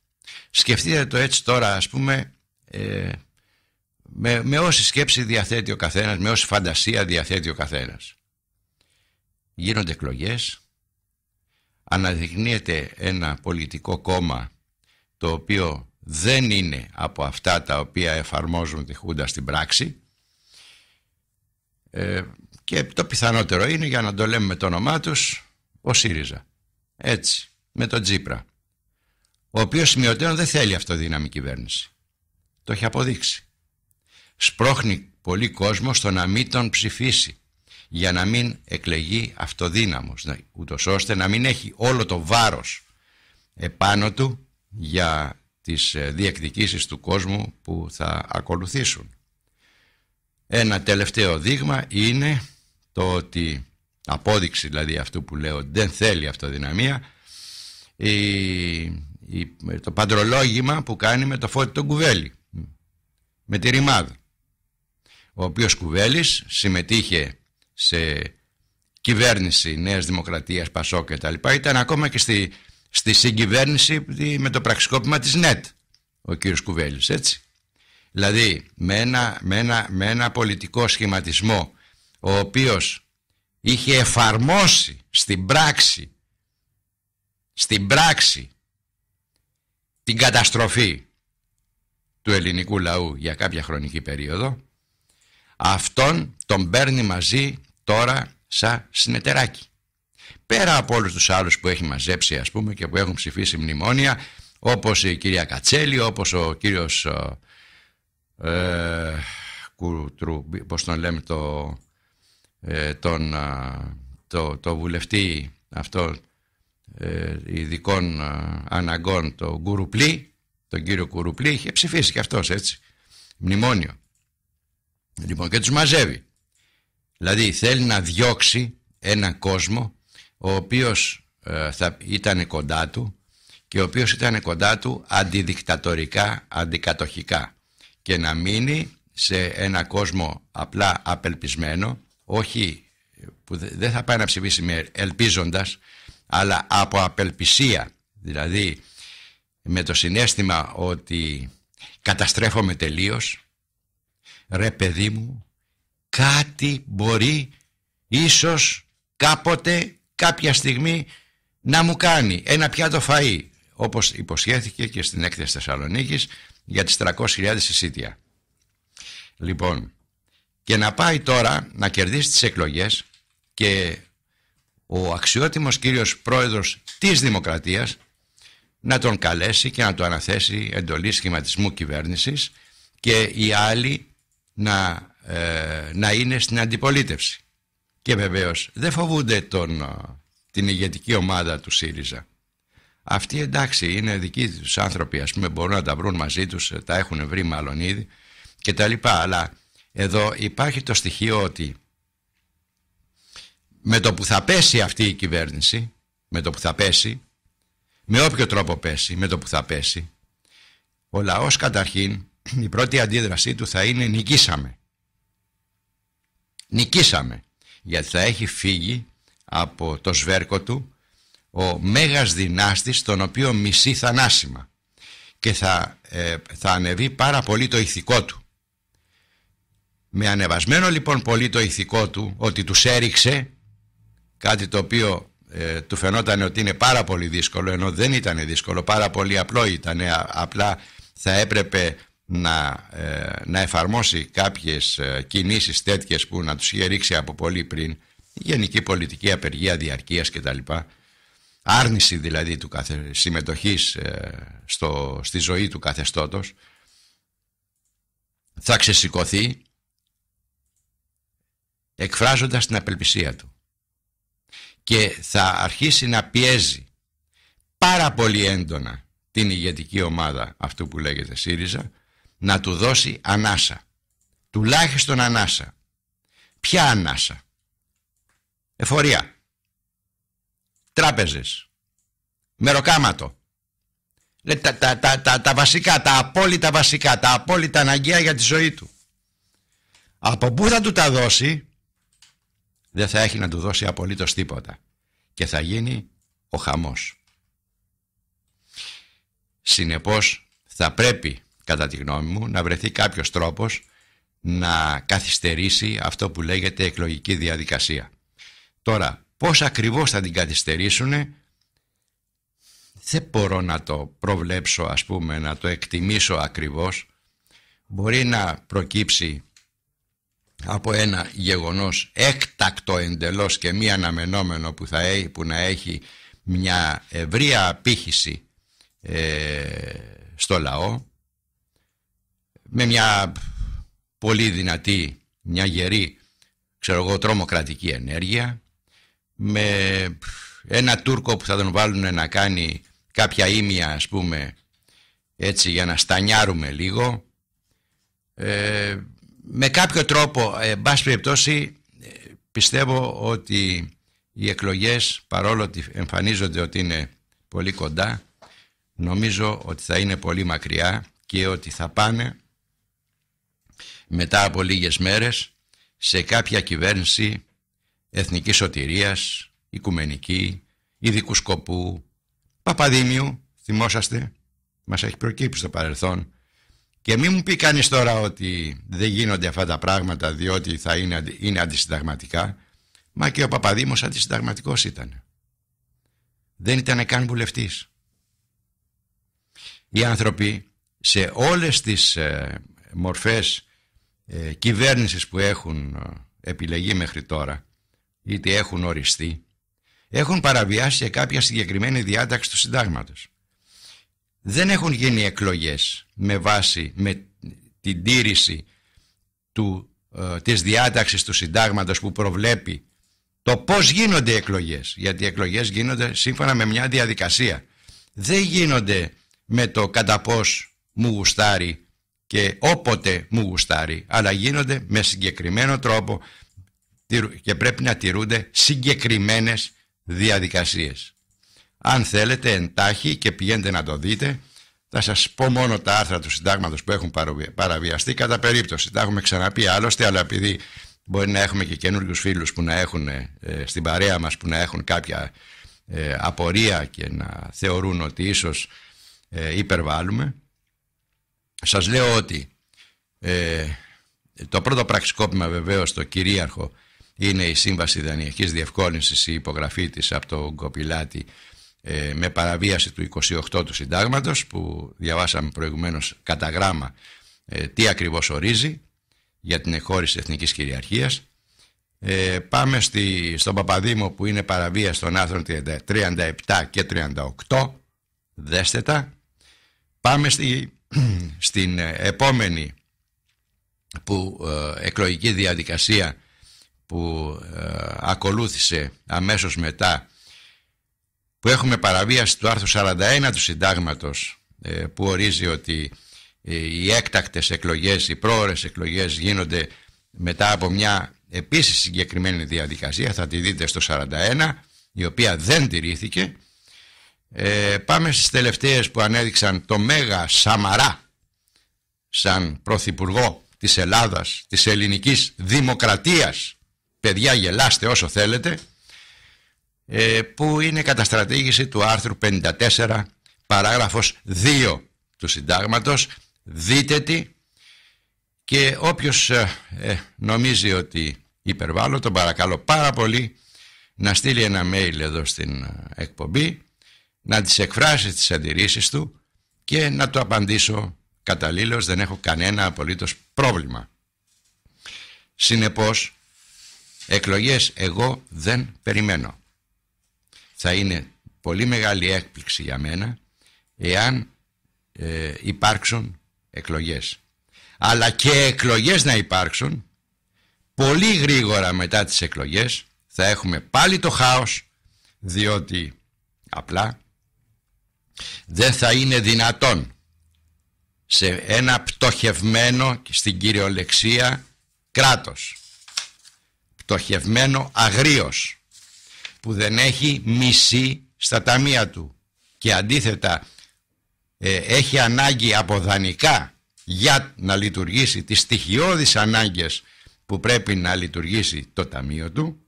Speaker 1: Σκεφτείτε το έτσι τώρα ας πούμε ε, με, με όση σκέψη διαθέτει ο καθένας, με όση φαντασία διαθέτει ο καθένας. Γίνονται εκλογές, αναδεικνύεται ένα πολιτικό κόμμα το οποίο δεν είναι από αυτά τα οποία εφαρμόζουν τη Χούντα στην πράξη ε, και το πιθανότερο είναι για να το λέμε με το όνομά τους ο ΣΥΡΙΖΑ έτσι με τον Τζίπρα ο οποίος σημειωτέων δεν θέλει αυτοδύναμη κυβέρνηση το έχει αποδείξει σπρώχνει πολύ κόσμο στο να μην τον ψηφίσει για να μην εκλεγεί αυτοδύναμος ούτως ώστε να μην έχει όλο το βάρος επάνω του για τις ε, διεκδικήσεις του κόσμου που θα ακολουθήσουν. Ένα τελευταίο δείγμα είναι το ότι απόδειξη δηλαδή αυτού που λέω δεν θέλει αυτοδυναμία η, το παντρολόγημα που κάνει με το φώτι τον κουβέλι με τη ρημάδα ο οποίος Κουβέλης συμμετείχε σε κυβέρνηση Νέας Δημοκρατίας, Πασό και τα λοιπά, ήταν ακόμα και στη, στη συγκυβέρνηση με το πραξικόπημα της ΝΕΤ ο κύριος Κουβέλης, έτσι. Δηλαδή με ένα, με ένα, με ένα πολιτικό σχηματισμό ο οποίος είχε εφαρμόσει στην πράξη στην πράξη την καταστροφή του ελληνικού λαού για κάποια χρονική περίοδο Αυτόν τον παίρνει μαζί τώρα σαν συνεταιράκι. Πέρα από όλους τους άλλους που έχει μαζέψει ας πούμε και που έχουν ψηφίσει μνημόνια όπως η κυρία Κατσέλη, όπως ο κύριος ε, Κουτρου, πώς τον λέμε το, ε, τον, βουλευτή αυτό ε, ειδικών αναγκών το τον κύριο Κουρουπλή είχε ψηφίσει και αυτός έτσι μνημόνιο Λοιπόν, και τους μαζεύει. Δηλαδή θέλει να διώξει ένα κόσμο ο οποίος ε, θα ήταν κοντά του και ο οποίος ήταν κοντά του αντιδικτατορικά, αντικατοχικά και να μείνει σε ένα κόσμο απλά απελπισμένο, όχι που δεν θα πάει να ψηφίσει με ελπίζοντας, αλλά από απελπισία, δηλαδή με το συνέστημα ότι καταστρέφομαι τελείως, ρε παιδί μου κάτι μπορεί ίσως κάποτε κάποια στιγμή να μου κάνει ένα πιάτο φαΐ όπως υποσχέθηκε και στην έκθεση Θεσσαλονίκης για τις 300.000 εισιτία. Λοιπόν, και να πάει τώρα να κερδίσει τις εκλογές και ο αξιότιμος κύριος πρόεδρος της Δημοκρατίας να τον καλέσει και να το αναθέσει εντολή σχηματισμού κυβέρνησης και οι άλλοι να, ε, να είναι στην αντιπολίτευση. Και βεβαίως δεν φοβούνται τον, ε, την ηγετική ομάδα του ΣΥΡΙΖΑ. Αυτοί εντάξει είναι δικοί τους άνθρωποι ας πούμε μπορούν να τα βρουν μαζί τους, ε, τα έχουν βρει μάλλον ήδη και τα λοιπά. Αλλά εδώ υπάρχει το στοιχείο ότι με το που θα πέσει αυτή η κυβέρνηση, με το που θα πέσει, με όποιο τρόπο πέσει, με το που θα πέσει, ο λαός καταρχήν η πρώτη αντίδρασή του θα είναι νικήσαμε. Νικήσαμε. Γιατί θα έχει φύγει από το σβέρκο του ο μέγας δυνάστης τον οποίο μισεί θανάσιμα και θα, ε, θα ανεβεί πάρα πολύ το ηθικό του. Με ανεβασμένο λοιπόν πολύ το ηθικό του ότι τους έριξε κάτι το οποίο ε, του φαινόταν ότι είναι πάρα πολύ δύσκολο ενώ δεν ήταν δύσκολο, πάρα πολύ απλό ήταν απλά θα έπρεπε να, ε, να εφαρμόσει κάποιες ε, κινήσεις τέτοιες που να τους είχε ρίξει από πολύ πριν γενική πολιτική απεργία διαρκείας κτλ άρνηση δηλαδή του καθε, συμμετοχής ε, στο, στη ζωή του καθεστώτος θα ξεσηκωθεί εκφράζοντας την απελπισία του και θα αρχίσει να πιέζει πάρα πολύ έντονα την ηγετική ομάδα αυτού που λέγεται ΣΥΡΙΖΑ να του δώσει ανάσα. Τουλάχιστον ανάσα. Ποια ανάσα. Εφορία. Τράπεζες. Μεροκάματο. Τα, τα, τα, τα, βασικά, τα απόλυτα βασικά, τα απόλυτα αναγκαία για τη ζωή του. Από πού θα του τα δώσει, δεν θα έχει να του δώσει απολύτως τίποτα. Και θα γίνει ο χαμός. Συνεπώς θα πρέπει κατά τη γνώμη μου, να βρεθεί κάποιος τρόπος να καθυστερήσει αυτό που λέγεται εκλογική διαδικασία. Τώρα, πώς ακριβώς θα την καθυστερήσουν, δεν μπορώ να το προβλέψω, ας πούμε, να το εκτιμήσω ακριβώς. Μπορεί να προκύψει από ένα γεγονός έκτακτο εντελώς και μη αναμενόμενο που, θα, που να έχει μια ευρεία απήχηση ε, στο λαό με μια πολύ δυνατή, μια γερή, ξέρω εγώ, τρομοκρατική ενέργεια, με ένα Τούρκο που θα τον βάλουν να κάνει κάποια ίμια, ας πούμε, έτσι για να στανιάρουμε λίγο, ε, με κάποιο τρόπο, ε, εν πάση περιπτώσει, ε, πιστεύω ότι οι εκλογές, παρόλο ότι εμφανίζονται ότι είναι πολύ κοντά, νομίζω ότι θα είναι πολύ μακριά και ότι θα πάνε μετά από λίγες μέρες σε κάποια κυβέρνηση εθνικής σωτηρίας, οικουμενική, ειδικού σκοπού, Παπαδήμιου, θυμόσαστε, μας έχει προκύψει στο παρελθόν και μην μου πει κανείς τώρα ότι δεν γίνονται αυτά τα πράγματα διότι θα είναι, είναι αντισυνταγματικά. Μα και ο Παπαδήμος αντισυνταγματικός ήταν. Δεν ήταν καν βουλευτής. Οι άνθρωποι σε όλες τις ε, μορφές ε, κυβέρνησης που έχουν ε, επιλεγεί μέχρι τώρα ή είτε έχουν οριστεί έχουν παραβιάσει κάποια συγκεκριμένη διάταξη του συντάγματος. Δεν έχουν γίνει εκλογές με βάση με την τήρηση του, ε, της διάταξης του συντάγματος που προβλέπει το πώς γίνονται οι εκλογές. Γιατί οι εκλογές γίνονται σύμφωνα με μια διαδικασία. Δεν γίνονται με το κατά πώς μου γουστάρει και όποτε μου γουστάρει αλλά γίνονται με συγκεκριμένο τρόπο και πρέπει να τηρούνται συγκεκριμένες διαδικασίες. Αν θέλετε εντάχει και πηγαίνετε να το δείτε θα σας πω μόνο τα άρθρα του συντάγματος που έχουν παραβιαστεί κατά περίπτωση. Τα έχουμε ξαναπεί άλλωστε αλλά επειδή μπορεί να έχουμε και καινούριους φίλους που να έχουν ε, στην παρέα μας που να έχουν κάποια ε, απορία και να θεωρούν ότι ίσως ε, υπερβάλλουμε σας λέω ότι ε, το πρώτο πραξικόπημα βεβαίως το κυρίαρχο είναι η Σύμβαση Δανειακής Διευκόλυνσης, η υπογραφή της από τον Κοπηλάτη ε, με παραβίαση του 28 του συντάγματος που διαβάσαμε προηγουμένως κατά γράμμα ε, τι ακριβώς ορίζει για την εχώρηση εθνικής κυριαρχίας. Ε, πάμε στη, στον Παπαδήμο που είναι παραβίαση των άρθρων 37 και 38, δέστε τα. Πάμε στη <clears throat> στην ε, επόμενη που ε, εκλογική διαδικασία που ε, ακολούθησε αμέσως μετά που έχουμε παραβίαση του άρθρου 41 του συντάγματος που ορίζει ότι οι έκτακτες εκλογές, οι πρόορες εκλογές γίνονται μετά από μια επίσης συγκεκριμένη διαδικασία, θα τη δείτε στο 41, η οποία δεν τηρήθηκε ε, πάμε στις τελευταίες που ανέδειξαν το Μέγα Σαμαρά σαν πρωθυπουργό της Ελλάδας, της ελληνικής δημοκρατίας. Παιδιά γελάστε όσο θέλετε ε, που είναι καταστρατήγηση του άρθρου 54 παράγραφος 2 του συντάγματος δείτε τη και όποιος ε, ε, νομίζει ότι υπερβάλλω τον παρακαλώ πάρα πολύ να στείλει ένα mail εδώ στην ε, εκπομπή να τις εκφράσει τις αντιρρήσεις του και να του απαντήσω καταλήλως δεν έχω κανένα απολύτως πρόβλημα. Συνεπώς, εκλογές εγώ δεν περιμένω. Θα είναι πολύ μεγάλη έκπληξη για μένα εάν ε, υπάρξουν εκλογές. Αλλά και εκλογές να υπάρξουν, πολύ γρήγορα μετά τις εκλογές θα έχουμε πάλι το χάος, διότι απλά δεν θα είναι δυνατόν σε ένα πτωχευμένο στην κυριολεξία κράτος πτωχευμένο αγρίος που δεν έχει μισή στα ταμεία του και αντίθετα ε, έχει ανάγκη από δανεικά για να λειτουργήσει τις στοιχειώδεις ανάγκες που πρέπει να λειτουργήσει το ταμείο του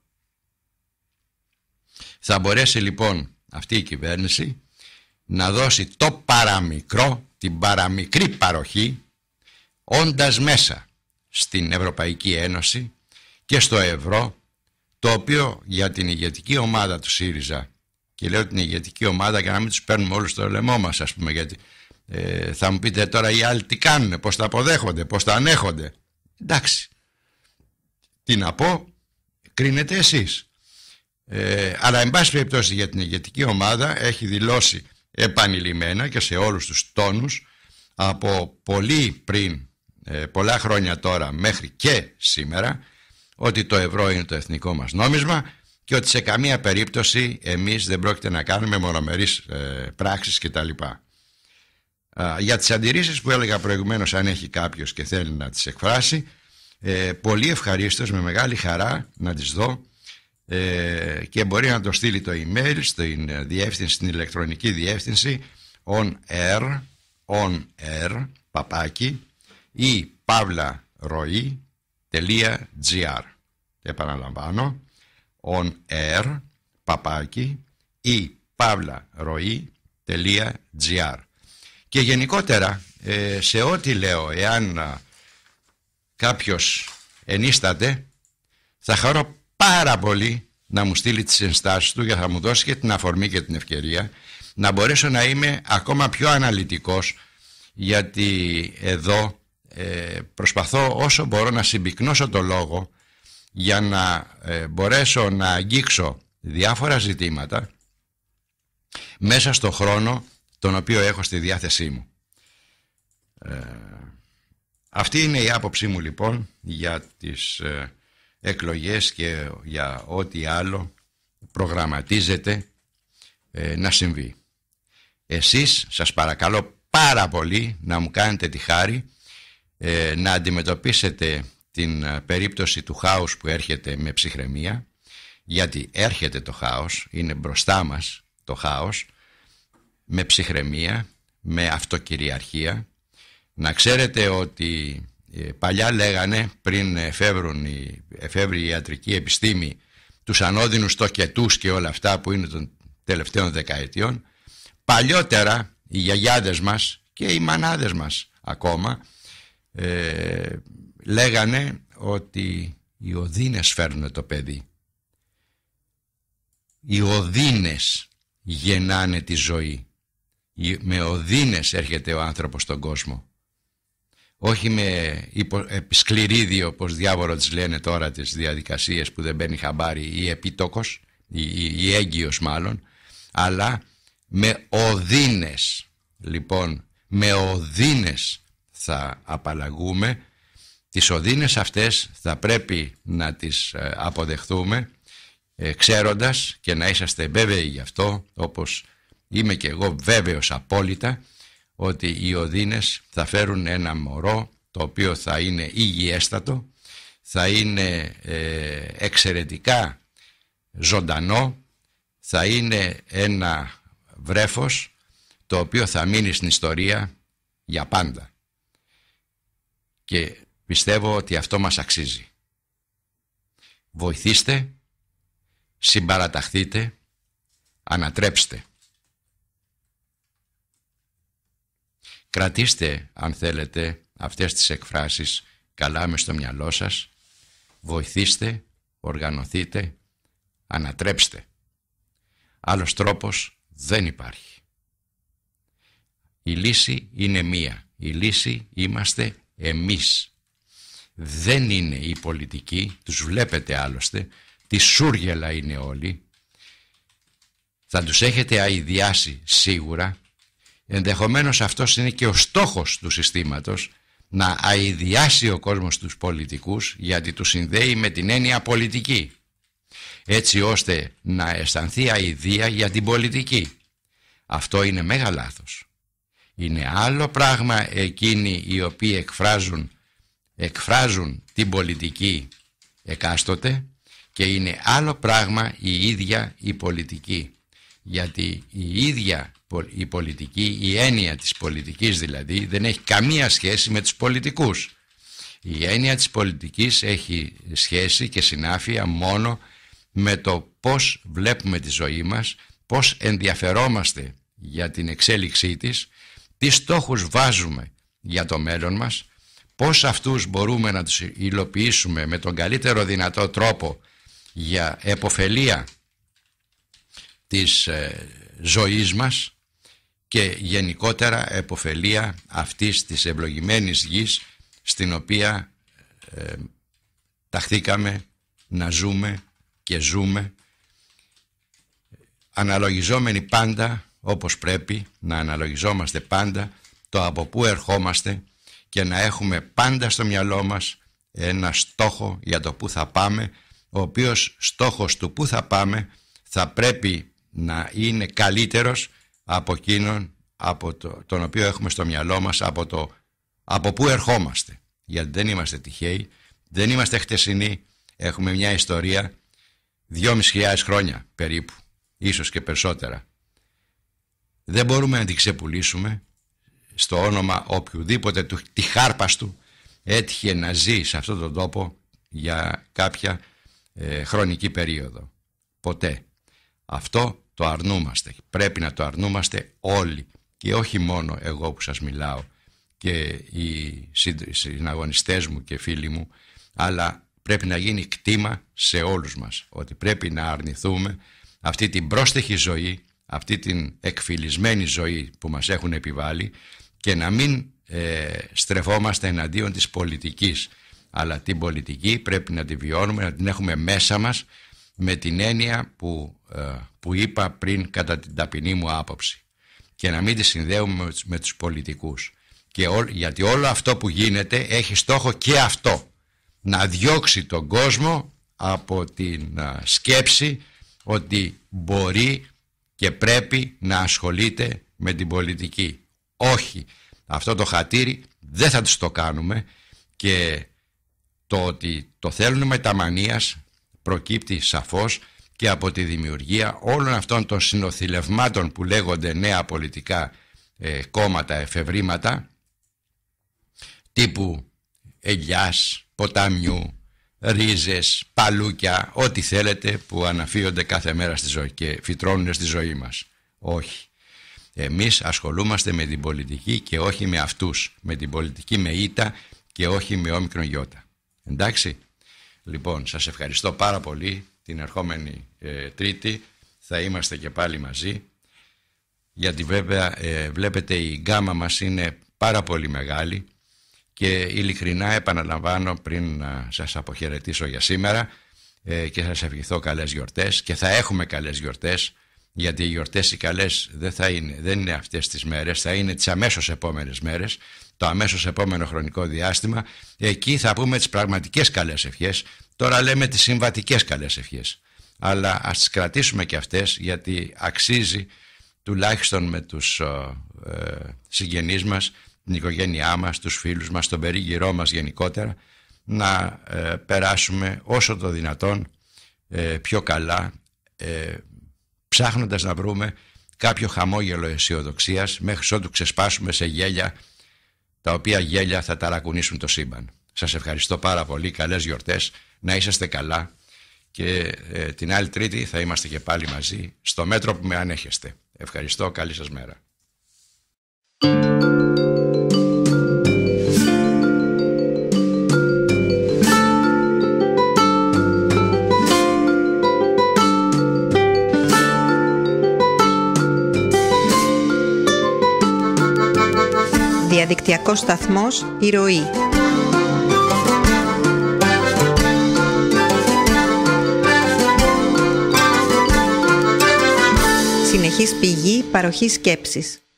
Speaker 1: θα μπορέσει λοιπόν αυτή η κυβέρνηση να δώσει το παραμικρό, την παραμικρή παροχή, όντας μέσα στην Ευρωπαϊκή Ένωση και στο ευρώ, το οποίο για την ηγετική ομάδα του ΣΥΡΙΖΑ και λέω την ηγετική ομάδα για να μην τους παίρνουμε όλους στο λαιμό μας ας πούμε γιατί ε, θα μου πείτε τώρα οι άλλοι τι κάνουν, πώς τα αποδέχονται, πώς τα ανέχονται. Εντάξει, τι να πω, κρίνετε εσείς. Ε, αλλά εν πάση περιπτώσει για την ηγετική ομάδα έχει δηλώσει επανειλημμένα και σε όλους τους τόνους από πολύ πριν, ε, πολλά χρόνια τώρα μέχρι και σήμερα ότι το ευρώ είναι το εθνικό μας νόμισμα και ότι σε καμία περίπτωση εμείς δεν πρόκειται να κάνουμε μονομερείς ε, πράξεις κτλ. Για τις αντιρρήσεις που έλεγα προηγουμένως αν έχει κάποιος και θέλει να τις εκφράσει ε, πολύ ευχαρίστως με μεγάλη χαρά να τις δω ε, και μπορεί να το στείλει το email στην, ε, διεύθυνση, στην ηλεκτρονική διεύθυνση on air, on air παπάκι ή onr επαναλαμβάνω on air παπάκι ή gr και γενικότερα ε, σε ό,τι λέω εάν ε, κάποιος ενίσταται θα χαρώ πάρα πολύ να μου στείλει τις ενστάσεις του για θα μου δώσει και την αφορμή και την ευκαιρία να μπορέσω να είμαι ακόμα πιο αναλυτικός γιατί εδώ ε, προσπαθώ όσο μπορώ να συμπυκνώσω το λόγο για να ε, μπορέσω να αγγίξω διάφορα ζητήματα μέσα στο χρόνο τον οποίο έχω στη διάθεσή μου. Ε, αυτή είναι η άποψή μου λοιπόν για τις ε, εκλογές και για ό,τι άλλο προγραμματίζεται ε, να συμβεί. Εσείς σας παρακαλώ πάρα πολύ να μου κάνετε τη χάρη ε, να αντιμετωπίσετε την ε, περίπτωση του χάους που έρχεται με ψυχραιμία γιατί έρχεται το χάος, είναι μπροστά μας το χάος με ψυχραιμία, με αυτοκυριαρχία να ξέρετε ότι ε, παλιά λέγανε πριν εφεύρουν οι, εφεύρει η ιατρική επιστήμη τους ανώδυνους τοκετούς και όλα αυτά που είναι των τελευταίων δεκαετιών παλιότερα οι γιαγιάδες μας και οι μανάδες μας ακόμα ε, λέγανε ότι οι οδύνες φέρνουν το παιδί οι οδύνες γεννάνε τη ζωή με οδύνες έρχεται ο άνθρωπος στον κόσμο όχι με υπο, ε, σκληρίδι όπως διάβολο τις λένε τώρα τις διαδικασίες που δεν μπαίνει χαμπάρι ή επίτοκος ή, ή, έγκυος μάλλον αλλά με οδύνες λοιπόν με οδύνες θα απαλλαγούμε τις οδύνες αυτές θα πρέπει να τις ε, αποδεχθούμε ε, ξέροντας και να είσαστε βέβαιοι γι' αυτό όπως είμαι και εγώ βέβαιος απόλυτα ότι οι οδύνες θα φέρουν ένα μωρό το οποίο θα είναι υγιέστατο, θα είναι ε, εξαιρετικά ζωντανό, θα είναι ένα βρέφος το οποίο θα μείνει στην ιστορία για πάντα. Και πιστεύω ότι αυτό μας αξίζει. Βοηθήστε, συμπαραταχθείτε, ανατρέψτε. Κρατήστε, αν θέλετε, αυτές τις εκφράσεις καλά μες στο μυαλό σας. Βοηθήστε, οργανωθείτε, ανατρέψτε. Άλλος τρόπος δεν υπάρχει. Η λύση είναι μία. Η λύση είμαστε εμείς. Δεν είναι η πολιτική, τους βλέπετε άλλωστε, τη σούργελα είναι όλοι. Θα τους έχετε αηδιάσει σίγουρα Ενδεχομένως αυτός είναι και ο στόχος του συστήματος να αειδιάσει ο κόσμος τους πολιτικούς γιατί τους συνδέει με την έννοια πολιτική έτσι ώστε να αισθανθεί αηδία για την πολιτική. Αυτό είναι μεγάλο λάθος. Είναι άλλο πράγμα εκείνοι οι οποίοι εκφράζουν, εκφράζουν την πολιτική εκάστοτε και είναι άλλο πράγμα η ίδια η πολιτική. Γιατί η ίδια η πολιτική, η έννοια της πολιτικής δηλαδή δεν έχει καμία σχέση με τους πολιτικούς. Η έννοια της πολιτικής έχει σχέση και συνάφεια μόνο με το πώς βλέπουμε τη ζωή μας, πώς ενδιαφερόμαστε για την εξέλιξή της, τι στόχους βάζουμε για το μέλλον μας, πώς αυτούς μπορούμε να τους υλοποιήσουμε με τον καλύτερο δυνατό τρόπο για εποφελία της ε, ζωής μας και γενικότερα εποφελία αυτής της ευλογημένης γης στην οποία ε, ταχθήκαμε να ζούμε και ζούμε αναλογιζόμενοι πάντα όπως πρέπει να αναλογιζόμαστε πάντα το από πού ερχόμαστε και να έχουμε πάντα στο μυαλό μας ένα στόχο για το πού θα πάμε ο οποίος στόχος του πού θα πάμε θα πρέπει να είναι καλύτερος από εκείνον από το, τον οποίο έχουμε στο μυαλό μας από, το, από πού ερχόμαστε γιατί δεν είμαστε τυχαίοι δεν είμαστε χτεσινοί έχουμε μια ιστορία 2.500 χρόνια περίπου ίσως και περισσότερα δεν μπορούμε να την ξεπουλήσουμε στο όνομα οποιοδήποτε του του έτυχε να ζει σε αυτόν τον τόπο για κάποια ε, χρονική περίοδο. Ποτέ. Αυτό το αρνούμαστε. Πρέπει να το αρνούμαστε όλοι και όχι μόνο εγώ που σας μιλάω και οι συναγωνιστές μου και φίλοι μου αλλά πρέπει να γίνει κτήμα σε όλους μας ότι πρέπει να αρνηθούμε αυτή την πρόστιχη ζωή αυτή την εκφυλισμένη ζωή που μας έχουν επιβάλει και να μην ε, στρεφόμαστε εναντίον της πολιτικής αλλά την πολιτική πρέπει να την βιώνουμε, να την έχουμε μέσα μας με την έννοια που, ε, που είπα πριν κατά την ταπεινή μου άποψη και να μην τη συνδέουμε με τους πολιτικούς. Και ό, γιατί όλο αυτό που γίνεται έχει στόχο και αυτό. Να διώξει τον κόσμο από την ε, σκέψη ότι μπορεί και πρέπει να ασχολείται με την πολιτική. Όχι. Αυτό το χατήρι δεν θα τους το κάνουμε και το ότι το θέλουν μανίας προκύπτει σαφώς και από τη δημιουργία όλων αυτών των συνοθηλευμάτων που λέγονται νέα πολιτικά ε, κόμματα, εφευρήματα τύπου ελιάς, ποταμιού, ρίζες, παλούκια, ό,τι θέλετε που αναφύονται κάθε μέρα στη ζωή και φυτρώνουν στη ζωή μας. Όχι. Εμείς ασχολούμαστε με την πολιτική και όχι με αυτούς. Με την πολιτική με ήττα και όχι με όμικρον γιώτα. Εντάξει. Λοιπόν, σας ευχαριστώ πάρα πολύ. Την ερχόμενη ε, Τρίτη θα είμαστε και πάλι μαζί. Γιατί βέβαια ε, βλέπετε η γκάμα μας είναι πάρα πολύ μεγάλη και ειλικρινά επαναλαμβάνω πριν να σας αποχαιρετήσω για σήμερα ε, και σας ευχηθώ καλές γιορτές και θα έχουμε καλές γιορτές γιατί οι γιορτές οι καλές δεν, θα είναι, δεν είναι αυτές τις μέρες, θα είναι τις αμέσως επόμενες μέρες το αμέσως επόμενο χρονικό διάστημα. Εκεί θα πούμε τις πραγματικές καλές ευχές. Τώρα λέμε τις συμβατικές καλές ευχές. Αλλά ας τις κρατήσουμε και αυτές γιατί αξίζει τουλάχιστον με τους ε, ε συγγενείς μας, την οικογένειά μας, τους φίλους μας, τον περίγυρό μας γενικότερα να ε, περάσουμε όσο το δυνατόν ε, πιο καλά ε, ψάχνοντας να βρούμε κάποιο χαμόγελο αισιοδοξίας μέχρι ότου ξεσπάσουμε σε γέλια τα οποία γέλια θα ταρακουνήσουν το σύμπαν. Σας ευχαριστώ πάρα πολύ, καλές γιορτές, να είσαστε καλά και ε, την άλλη Τρίτη θα είμαστε και πάλι μαζί στο μέτρο που με ανέχεστε. Ευχαριστώ, καλή σας μέρα. διαδικτυακός σταθμός «Η Ροή». Συνεχής πηγή παροχής σκέψης.